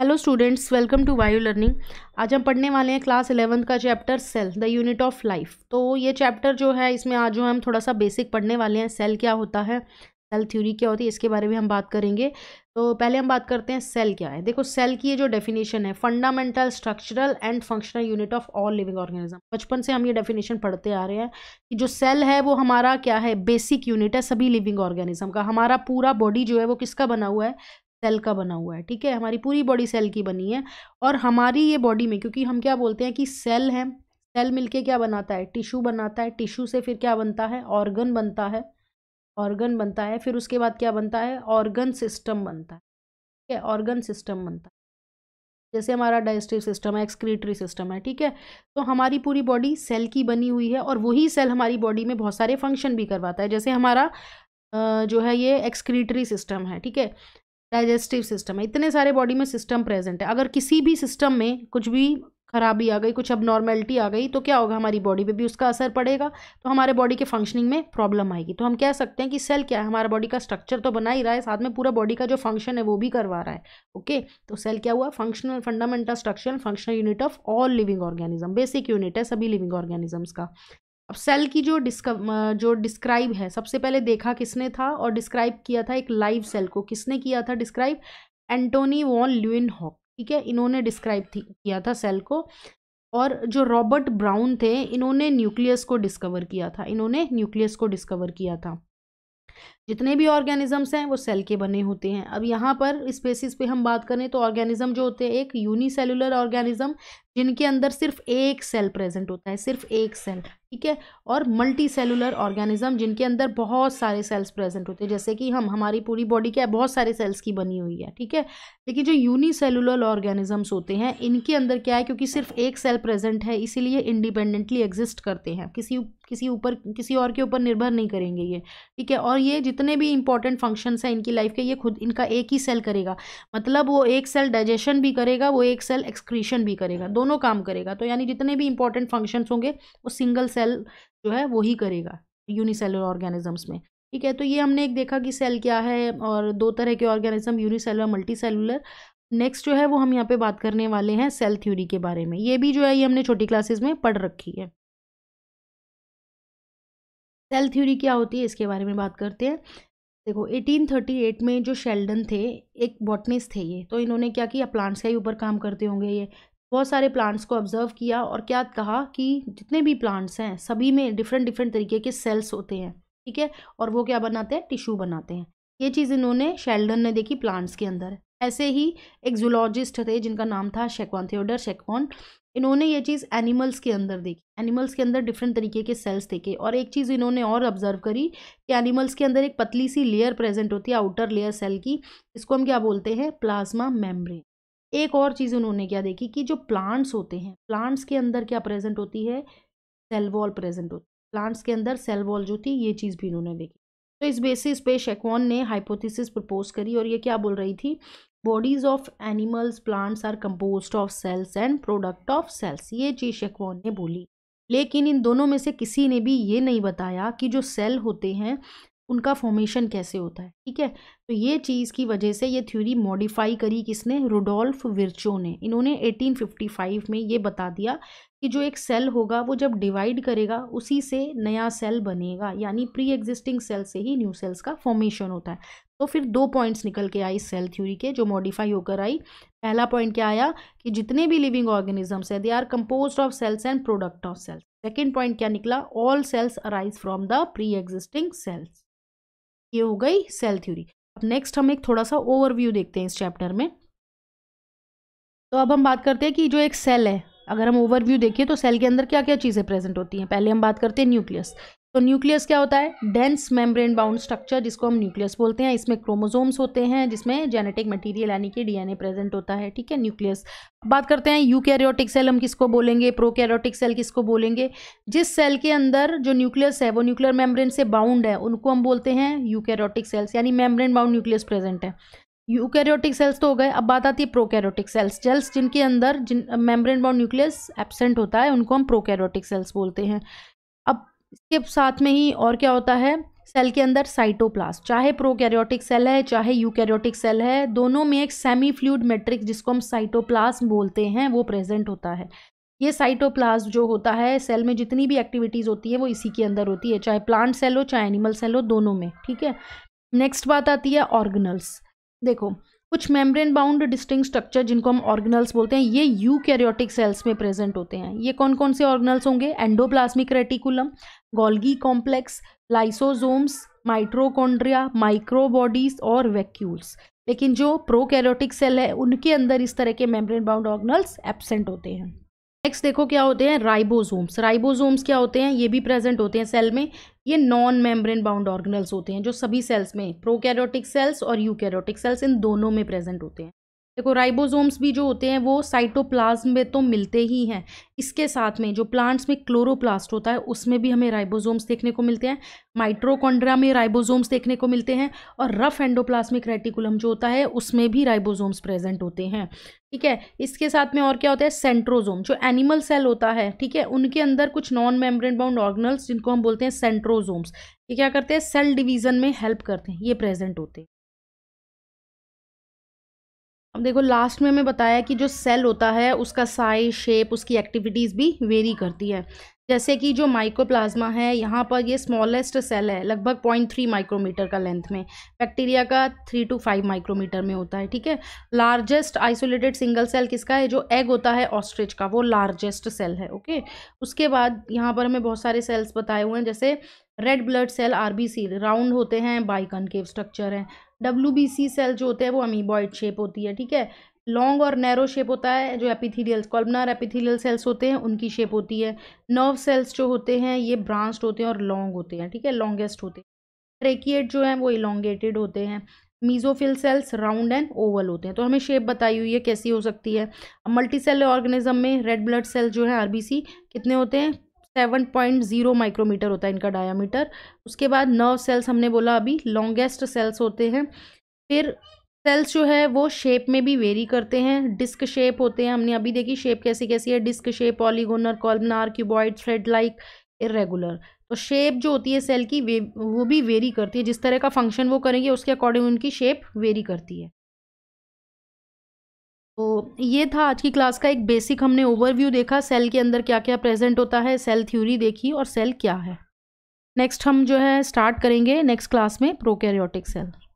hello students welcome to Vayu learning आज हम पढ़ने वाले हैं क्लास इलेवंथ का chapter cell the unit of life तो ये चैप्टर जो है इसमें आज जो हम थोड़ा सा बेसिक पढ़ने वाले हैं सेल क्या होता है सेल थ्योरी क्या होती है इसके बारे में हम बात करेंगे तो पहले हम बात करते हैं सेल क्या है देखो सेल की ये जो डेफिनेशन है fundamental structural and functional unit of all living organism बचपन से हम ये डेफिनेशन पढ़ते आ रहे हैं कि जो सेल है वो हमारा क्या है बेसिक यूनिट है सभी लिविंग ऑर्गेनिज्म का हमारा पूरा बॉडी जो है वो किसका बना हुआ है सेल का बना हुआ है ठीक है हमारी पूरी बॉडी सेल की बनी है और हमारी ये बॉडी में क्योंकि हम क्या बोलते हैं कि सेल है सेल मिलके क्या बनाता है टिश्यू बनाता है टिश्यू से फिर क्या बनता है ऑर्गन बनता है ऑर्गन बनता है फिर उसके बाद क्या बनता है ऑर्गन सिस्टम बनता है ठीक है ऑर्गन सिस्टम बनता है जैसे हमारा डाइजेस्टिव सिस्टम है एक्सक्रीटरी सिस्टम है ठीक है तो हमारी पूरी बॉडी सेल की बनी हुई है और वही सेल हमारी बॉडी में बहुत सारे फंक्शन भी करवाता है जैसे हमारा जो है ये एक्सक्रीटरी सिस्टम है ठीक है डाइजेस्टिव सिस्टम है इतने सारे बॉडी में सिस्टम प्रेजेंट है अगर किसी भी सिस्टम में कुछ भी खराबी आ गई कुछ अब नॉर्मेलिटी आ गई तो क्या होगा हमारी बॉडी पे भी उसका असर पड़ेगा तो हमारे बॉडी के फंक्शनिंग में प्रॉब्लम आएगी तो हम कह सकते हैं कि सेल क्या है हमारा बॉडी का स्ट्रक्चर तो बना ही रहा है साथ में पूरा बॉडी का जो फंक्शन है वो भी करवा रहा है ओके तो सेल क्या हुआ functional fundamental structure functional unit of all living organism basic unit है सभी लिविंग ऑर्गेनिजम्स का अब सेल की जो जो डिस्क्राइब है सबसे पहले देखा किसने था और डिस्क्राइब किया था एक लाइव सेल को किसने किया था describe Antonie van Leeuwenhoek ठीक है इन्होंने डिस्क्राइब किया था सेल को और जो रॉबर्ट ब्राउन थे इन्होंने न्यूक्लियस को डिस्कवर किया था इन्होंने न्यूक्लियस को डिस्कवर किया था जितने भी ऑर्गेनिजम्स हैं वो सेल के बने होते हैं अब यहाँ पर इस बेसिस पे हम बात करें तो ऑर्गेनिज्म जो होते हैं एक यूनिसेलुलर ऑर्गेनिज्म जिनके अंदर सिर्फ एक सेल प्रेजेंट होता है सिर्फ एक सेल ठीक है और मल्टी सेलुलर ऑर्गेनिज्म जिनके अंदर बहुत सारे सेल्स प्रेजेंट होते हैं जैसे कि हम हमारी पूरी बॉडी क्या है बहुत सारे सेल्स की बनी हुई है ठीक है लेकिन जो यूनिसेलुलर ऑर्गेनिजम्स होते हैं इनके अंदर क्या है क्योंकि सिर्फ एक सेल प्रेजेंट है इसीलिए इंडिपेंडेंटली एग्जिस्ट करते हैं किसी किसी ऊपर किसी और के ऊपर निर्भर नहीं करेंगे ये ठीक है और ये जितने जितने भी इंपॉर्टेंट फंक्शंस हैं इनकी लाइफ के ये खुद इनका एक ही सेल करेगा मतलब वो एक सेल डाइजेशन भी करेगा वो एक सेल एक्सक्रीशन भी करेगा दोनों काम करेगा तो यानी जितने भी इंपॉर्टेंट फंक्शंस होंगे वो सिंगल सेल जो है वही करेगा यूनिसेलर ऑर्गेनिजम्स में ठीक है तो ये हमने एक देखा कि सेल क्या है और दो तरह के organism unicellular multicellular next जो है वो हम यहाँ पे बात करने वाले हैं सेल थ्योरी के बारे में ये भी जो है ये हमने छोटी क्लासेस में पढ़ रखी है सेल थ्योरी क्या होती है इसके बारे में बात करते हैं देखो 1838 में जो शेल्डन थे एक बॉटनिस्ट थे ये तो इन्होंने क्या किया प्लांट्स के ऊपर काम करते होंगे ये बहुत सारे प्लांट्स को ऑब्जर्व किया और क्या कहा कि जितने भी प्लांट्स हैं सभी में डिफरेंट डिफरेंट तरीके के सेल्स होते हैं ठीक है और वो क्या बनाते हैं टिश्यू बनाते हैं ये चीज़ इन्होंने शेल्डन ने देखी प्लांट्स के अंदर ऐसे ही एक जूलॉजिस्ट थे जिनका नाम था शेकवान थियोडर शेकवान इन्होंने ये चीज़ एनिमल्स के अंदर देखी एनिमल्स के अंदर डिफरेंट तरीके के सेल्स देखे और एक चीज़ इन्होंने और ऑब्जर्व करी कि एनिमल्स के अंदर एक पतली सी लेयर प्रेजेंट होती है आउटर लेयर सेल की इसको हम क्या बोलते हैं प्लाज्मा मेम्ब्रेन एक और चीज़ उन्होंने क्या देखी कि जो प्लांट्स होते हैं प्लांट्स के अंदर क्या प्रेजेंट होती है सेल वॉल प्रेजेंट होती है प्लांट्स के अंदर सेल वॉल जो थी ये चीज़ भी इन्होंने देखी तो इस बेसिस पे शेकवॉन ने हाइपोथेसिस प्रपोज करी और ये क्या बोल रही थी bodies of animals plants are compose of cells and product of cells ये चीज़ शेखवान ने बोली लेकिन इन दोनों में से किसी ने भी ये नहीं बताया कि जो सेल होते हैं उनका फॉर्मेशन कैसे होता है ठीक है तो ये चीज़ की वजह से ये थ्योरी मॉडिफाई करी किसने रोडोल्फ़ विरचो ने इन्होंने 1855 में ये बता दिया कि जो एक सेल होगा वो जब डिवाइड करेगा उसी से नया सेल बनेगा यानी प्री एग्जिस्टिंग सेल से ही न्यू सेल्स का फॉर्मेशन होता है तो फिर दो पॉइंट्स निकल के आई सेल थ्योरी के जो मॉडिफाई होकर आई पहला पॉइंट क्या आया कि जितने भी लिविंग ऑर्गेनिजम्स हैं they are compose of cells and product of cells second point क्या निकला all cells arise from the pre existing cells ये हो गई सेल थ्योरी अब नेक्स्ट हम एक थोड़ा सा ओवरव्यू देखते हैं इस चैप्टर में तो अब हम बात करते हैं कि जो एक सेल है अगर हम ओवरव्यू देखें तो सेल के अंदर क्या क्या चीज़ें प्रेजेंट होती हैं पहले हम बात करते हैं न्यूक्लियस तो न्यूक्लियस क्या होता है डेंस मेम्ब्रेन बाउंड स्ट्रक्चर जिसको हम न्यूक्लियस बोलते हैं इसमें क्रोमोसोम्स होते हैं जिसमें जेनेटिक मटेरियल यानी कि डीएनए प्रेजेंट होता है ठीक है न्यूक्लियस बात करते हैं यूकैरियोटिक सेल हम किसको बोलेंगे प्रोकैरियोटिक सेल किसको बोलेंगे जिस सेल के अंदर जो न्यूक्लियस है वो न्यूक्लियर मेम्ब्रेन से बाउंड है उनको हम बोलते हैं यूकैरियोटिक सेल्स यानी मेम्ब्रेन बाउंड न्यूक्लियस प्रेजेंट है यूकैरियोटिक सेल्स तो हो गए अब बात आती है प्रोकैरियोटिक सेल्स जेल्स जिनके अंदर जिन मेम्ब्रेन बाउंड न्यूक्लियस एबसेंट होता है उनको हम प्रोकैरियोटिक सेल्स बोलते हैं अब इसके साथ में ही और क्या होता है सेल के अंदर साइटोप्लास्ट चाहे प्रोकैरियोटिक सेल है चाहे यूकैरियोटिक सेल है दोनों में एक सेमी फ्लूड मेट्रिक जिसको हम साइटोप्लास्ट बोलते हैं वो प्रेजेंट होता है ये साइटोप्लास्ट जो होता है सेल में जितनी भी एक्टिविटीज़ होती है वो इसी के अंदर होती है चाहे प्लांट सेल हो चाहे एनिमल सेल हो दोनों में ठीक है नेक्स्ट बात आती है ऑर्गनल्स देखो कुछ मेम्ब्रेन बाउंड डिस्टिंग स्ट्रक्चर जिनको हम ऑर्गनल्स बोलते हैं ये यूकैरियोटिक सेल्स में प्रेजेंट होते हैं ये कौन कौन से ऑर्गनल्स होंगे endoplasmic reticulum Golgi complex lysosomes mitochondria microbodies और वैक्यूल्स लेकिन जो प्रोकैरियोटिक सेल है उनके अंदर इस तरह के मेम्ब्रेन बाउंड ऑर्गनल्स एबसेंट होते हैं नेक्स्ट देखो क्या होते हैं राइबोसोम्स राइबोसोम्स क्या होते हैं ये भी प्रेजेंट होते हैं सेल में ये नॉन मेम्ब्रेन बाउंड ऑर्गेनल्स होते हैं जो सभी सेल्स में प्रोकैरियोटिक सेल्स और यूकैरियोटिक सेल्स इन दोनों में प्रेजेंट होते हैं देखो राइबोसोम्स भी जो होते हैं वो साइटोप्लाज्म में तो मिलते ही हैं इसके साथ में जो प्लांट्स में क्लोरोप्लास्ट होता है उसमें भी हमें राइबोसोम्स देखने को मिलते हैं माइट्रोकॉन्ड्रा में राइबोसोम्स देखने को मिलते हैं और रफ एंडोप्लास्मिक रेटिकुलम जो होता है उसमें भी राइबोसोम्स प्रेजेंट होते हैं ठीक है इसके साथ में और क्या होता है सेंट्रोजोम जो एनिमल सेल होता है ठीक है उनके अंदर कुछ नॉन मेम्ब्रेन बाउंड ऑर्गनल्स जिनको हम बोलते हैं सेंट्रोजोम्स ये क्या करते हैं सेल डिवीजन में हेल्प करते हैं ये प्रेजेंट होते हैं अब देखो लास्ट में हमें बताया कि जो सेल होता है उसका साइज शेप उसकी एक्टिविटीज़ भी वेरी करती है जैसे कि जो माइकोप्लाज्मा है यहाँ पर ये स्मॉलेस्ट सेल है लगभग पॉइंट थ्री माइक्रोमीटर का लेंथ में बैक्टीरिया का थ्री टू फाइव माइक्रोमीटर में होता है ठीक है लार्जेस्ट आइसोलेटेड सिंगल सेल किसका है जो एग होता है ऑस्ट्रिच का वो लार्जेस्ट सेल है ओके उसके बाद यहाँ पर हमें बहुत सारे सेल्स बताए हुए हैं जैसे रेड ब्लड सेल सी राउंड होते हैं बाई कनकेव स्ट्रक्चर हैं सी सेल जो होते हैं वो अमीबॉइड शेप होती है ठीक है लॉन्ग और नैरो शेप होता है जो एपिथीलियल कॉल्बनार एपिथीलियल सेल्स होते हैं उनकी शेप होती है नर्व सेल्स जो होते हैं ये ब्रांच्ड होते हैं और लॉन्ग होते हैं ठीक है लॉन्गेस्ट होते हैं ट्रेकिएट जो हैं वो इलोंगेटेड होते हैं mesophyll cells round and oval होते हैं तो हमें शेप बताई हुई है कैसी हो सकती है मल्टी सेल ऑर्गेनिज्म में रेड ब्लड सेल जो है आरबीसी कितने होते हैं सेवन पॉइंट ज़ीरो माइक्रोमीटर होता है इनका डायामीटर उसके बाद नर्व सेल्स हमने बोला अभी लॉन्गेस्ट सेल्स होते हैं फिर सेल्स जो है वो शेप में भी वेरी करते हैं डिस्क शेप होते हैं हमने अभी देखी शेप कैसी कैसी है डिस्क शेप ऑलिगोनर columnar cuboid thread like irregular तो शेप जो होती है सेल की वे वो भी वेरी करती है जिस तरह का फंक्शन वो करेंगे उसके अकॉर्डिंग उनकी शेप वेरी करती है तो ये था आज की क्लास का एक बेसिक हमने ओवरव्यू देखा सेल के अंदर क्या क्या प्रेजेंट होता है सेल थ्योरी देखी और सेल क्या है नेक्स्ट हम जो है स्टार्ट करेंगे नेक्स्ट क्लास में प्रोकैरियोटिक सेल